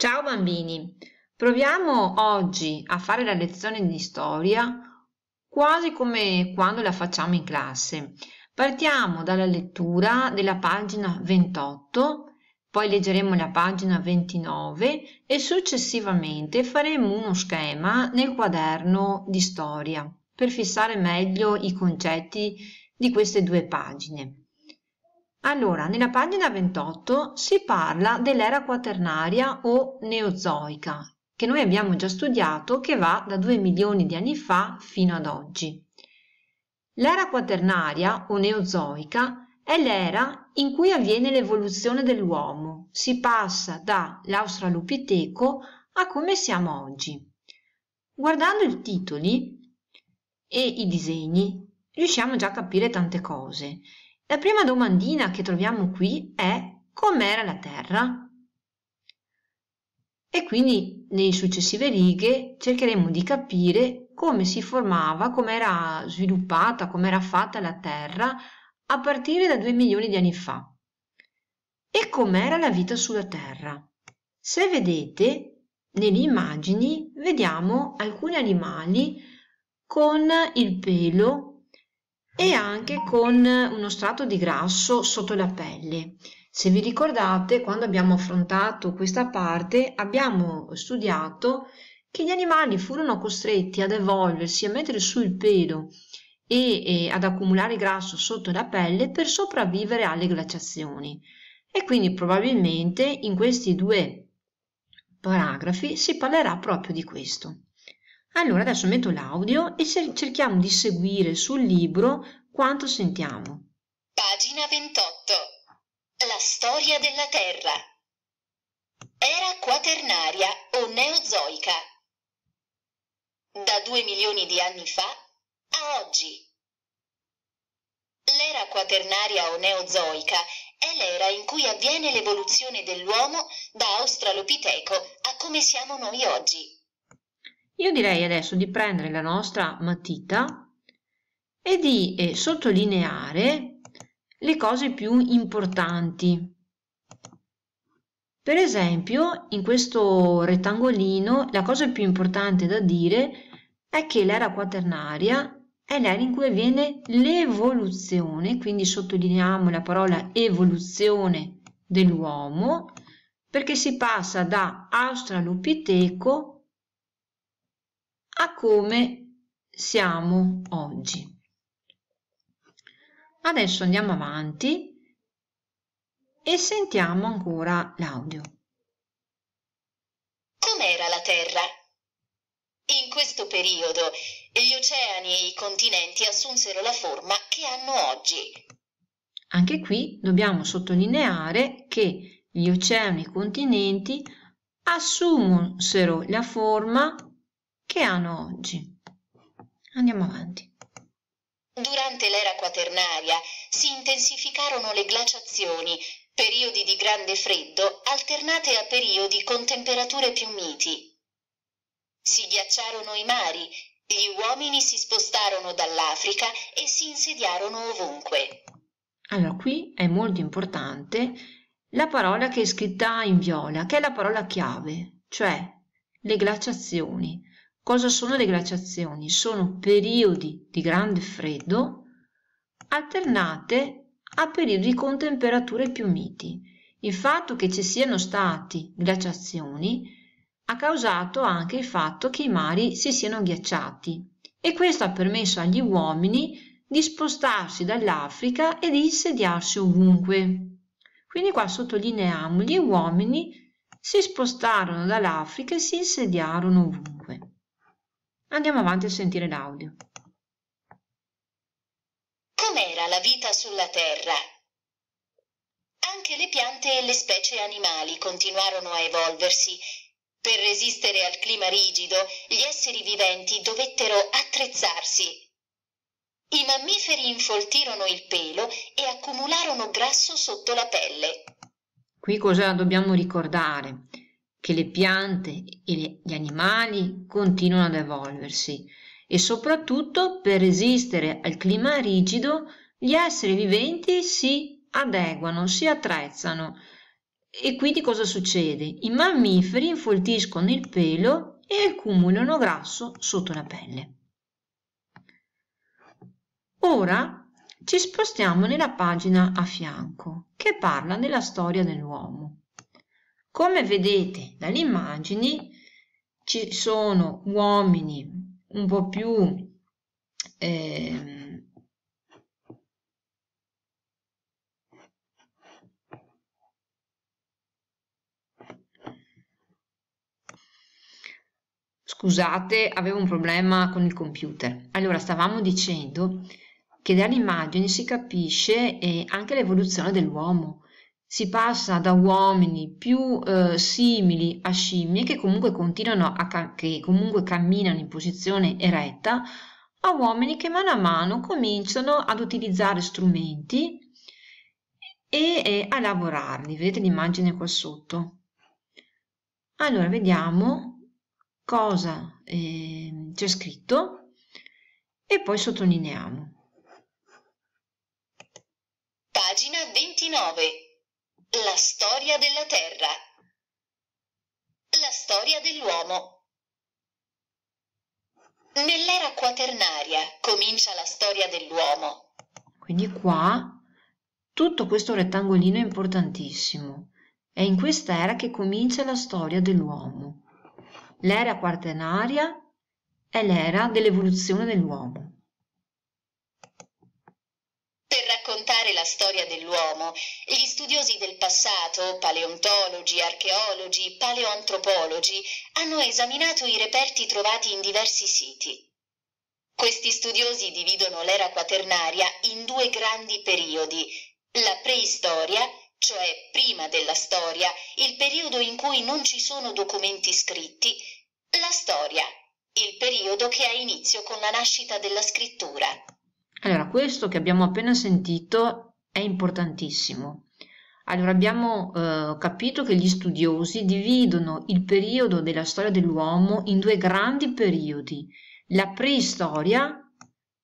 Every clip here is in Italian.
Ciao bambini, proviamo oggi a fare la lezione di storia quasi come quando la facciamo in classe. Partiamo dalla lettura della pagina 28, poi leggeremo la pagina 29 e successivamente faremo uno schema nel quaderno di storia per fissare meglio i concetti di queste due pagine. Allora, nella pagina 28 si parla dell'era quaternaria o neozoica, che noi abbiamo già studiato, che va da 2 milioni di anni fa fino ad oggi. L'era quaternaria o neozoica è l'era in cui avviene l'evoluzione dell'uomo, si passa dall'australopiteco a come siamo oggi. Guardando i titoli e i disegni riusciamo già a capire tante cose la prima domandina che troviamo qui è com'era la terra? E quindi nelle successive righe cercheremo di capire come si formava, come era sviluppata, come era fatta la terra a partire da due milioni di anni fa. E com'era la vita sulla terra? Se vedete, nelle immagini vediamo alcuni animali con il pelo e anche con uno strato di grasso sotto la pelle. Se vi ricordate, quando abbiamo affrontato questa parte, abbiamo studiato che gli animali furono costretti ad evolversi, a mettere su il pelo e, e ad accumulare grasso sotto la pelle per sopravvivere alle glaciazioni. E quindi probabilmente in questi due paragrafi si parlerà proprio di questo. Allora adesso metto l'audio e cerchiamo di seguire sul libro quanto sentiamo. Pagina 28. La storia della Terra. Era quaternaria o neozoica. Da due milioni di anni fa a oggi. L'era quaternaria o neozoica è l'era in cui avviene l'evoluzione dell'uomo da australopiteco a come siamo noi oggi. Io direi adesso di prendere la nostra matita e di eh, sottolineare le cose più importanti. Per esempio, in questo rettangolino la cosa più importante da dire è che l'era quaternaria è l'era in cui avviene l'evoluzione, quindi sottolineiamo la parola evoluzione dell'uomo, perché si passa da australopiteco a come siamo oggi. Adesso andiamo avanti e sentiamo ancora l'audio. Com'era la Terra? In questo periodo gli oceani e i continenti assunsero la forma che hanno oggi. Anche qui dobbiamo sottolineare che gli oceani e i continenti assunsero la forma che hanno oggi? Andiamo avanti. Durante l'era quaternaria si intensificarono le glaciazioni, periodi di grande freddo alternate a periodi con temperature più miti. Si ghiacciarono i mari, gli uomini si spostarono dall'Africa e si insediarono ovunque. Allora, qui è molto importante la parola che è scritta in viola, che è la parola chiave, cioè le glaciazioni. Cosa sono le glaciazioni? Sono periodi di grande freddo alternate a periodi con temperature più miti. Il fatto che ci siano stati glaciazioni ha causato anche il fatto che i mari si siano ghiacciati e questo ha permesso agli uomini di spostarsi dall'Africa e di insediarsi ovunque. Quindi qua sottolineiamo gli uomini si spostarono dall'Africa e si insediarono ovunque. Andiamo avanti a sentire l'audio. Com'era la vita sulla Terra? Anche le piante e le specie animali continuarono a evolversi. Per resistere al clima rigido, gli esseri viventi dovettero attrezzarsi. I mammiferi infoltirono il pelo e accumularono grasso sotto la pelle. Qui cosa dobbiamo ricordare? che le piante e gli animali continuano ad evolversi e soprattutto per resistere al clima rigido gli esseri viventi si adeguano, si attrezzano. E quindi cosa succede? I mammiferi infoltiscono il pelo e accumulano grasso sotto la pelle. Ora ci spostiamo nella pagina a fianco che parla della storia dell'uomo come vedete dalle immagini ci sono uomini un po' più eh, scusate avevo un problema con il computer allora stavamo dicendo che dalle immagini si capisce eh, anche l'evoluzione dell'uomo si passa da uomini più eh, simili a scimmie che comunque continuano a che comunque camminano in posizione eretta a uomini che mano a mano cominciano ad utilizzare strumenti e, e a lavorarli. Vedete l'immagine qua sotto. Allora vediamo cosa eh, c'è scritto e poi sottolineiamo. Pagina 29 la storia della Terra. La storia dell'uomo. Nell'era quaternaria comincia la storia dell'uomo. Quindi qua tutto questo rettangolino è importantissimo. È in questa era che comincia la storia dell'uomo. L'era quaternaria è l'era dell'evoluzione dell'uomo. studiare la storia dell'uomo, gli studiosi del passato, paleontologi, archeologi, paleoantropologi, hanno esaminato i reperti trovati in diversi siti. Questi studiosi dividono l'era quaternaria in due grandi periodi, la preistoria, cioè prima della storia, il periodo in cui non ci sono documenti scritti, la storia, il periodo che ha inizio con la nascita della scrittura. Allora, questo che abbiamo appena sentito è importantissimo. Allora, abbiamo eh, capito che gli studiosi dividono il periodo della storia dell'uomo in due grandi periodi, la preistoria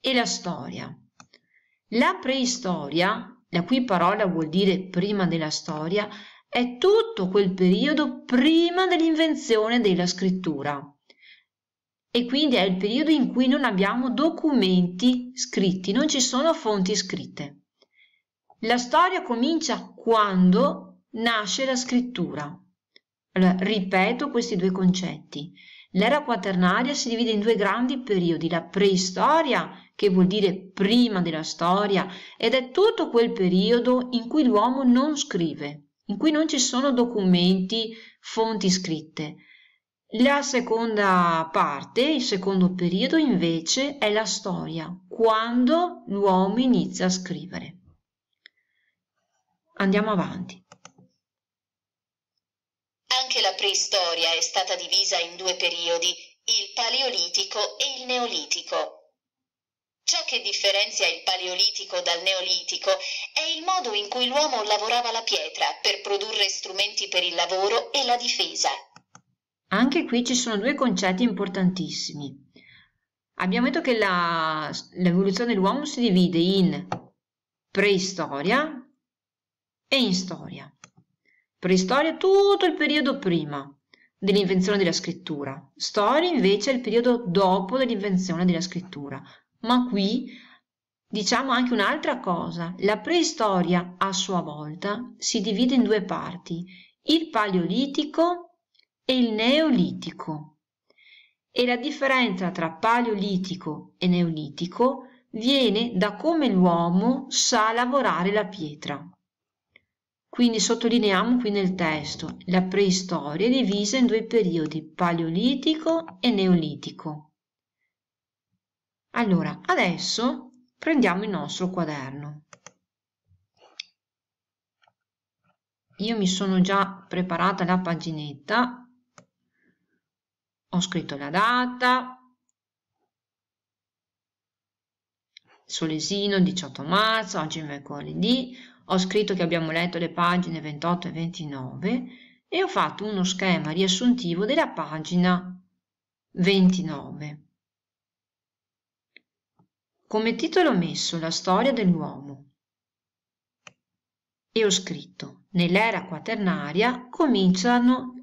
e la storia. La preistoria, la cui parola vuol dire prima della storia, è tutto quel periodo prima dell'invenzione della scrittura e quindi è il periodo in cui non abbiamo documenti scritti, non ci sono fonti scritte. La storia comincia quando nasce la scrittura. Allora, ripeto questi due concetti. L'era quaternaria si divide in due grandi periodi, la preistoria, che vuol dire prima della storia, ed è tutto quel periodo in cui l'uomo non scrive, in cui non ci sono documenti, fonti scritte. La seconda parte, il secondo periodo invece è la storia, quando l'uomo inizia a scrivere. Andiamo avanti. Anche la preistoria è stata divisa in due periodi, il Paleolitico e il Neolitico. Ciò che differenzia il Paleolitico dal Neolitico è il modo in cui l'uomo lavorava la pietra per produrre strumenti per il lavoro e la difesa. Anche qui ci sono due concetti importantissimi. Abbiamo detto che l'evoluzione dell'uomo si divide in preistoria e in storia. Preistoria è tutto il periodo prima dell'invenzione della scrittura, storia invece è il periodo dopo dell'invenzione della scrittura. Ma qui diciamo anche un'altra cosa, la preistoria a sua volta si divide in due parti, il paleolitico e il neolitico. E la differenza tra paleolitico e neolitico viene da come l'uomo sa lavorare la pietra. Quindi sottolineiamo qui nel testo la preistoria è divisa in due periodi, paleolitico e neolitico. Allora, adesso prendiamo il nostro quaderno. Io mi sono già preparata la paginetta ho scritto la data, Solesino 18 marzo, oggi è mercoledì, ho scritto che abbiamo letto le pagine 28 e 29 e ho fatto uno schema riassuntivo della pagina 29. Come titolo ho messo la storia dell'uomo e ho scritto nell'era quaternaria cominciano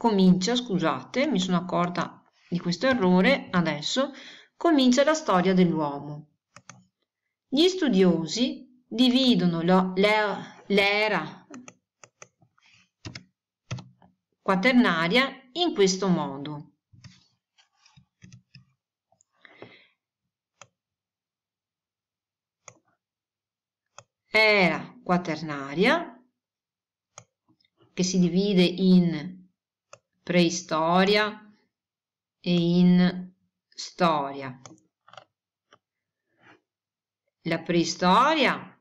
comincia, scusate, mi sono accorta di questo errore adesso, comincia la storia dell'uomo. Gli studiosi dividono l'era quaternaria in questo modo. Era quaternaria che si divide in preistoria e in storia. La preistoria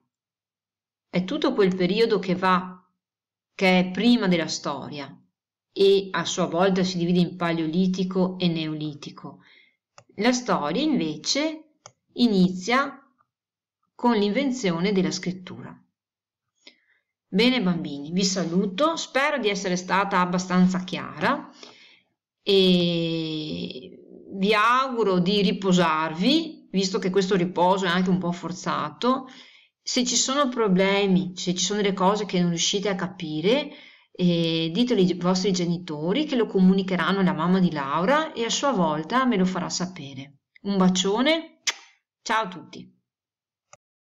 è tutto quel periodo che va, che è prima della storia e a sua volta si divide in paleolitico e neolitico. La storia invece inizia con l'invenzione della scrittura. Bene bambini, vi saluto, spero di essere stata abbastanza chiara e vi auguro di riposarvi, visto che questo riposo è anche un po' forzato. Se ci sono problemi, se ci sono delle cose che non riuscite a capire, eh, ditelo ai vostri genitori che lo comunicheranno alla mamma di Laura e a sua volta me lo farà sapere. Un bacione, ciao a tutti!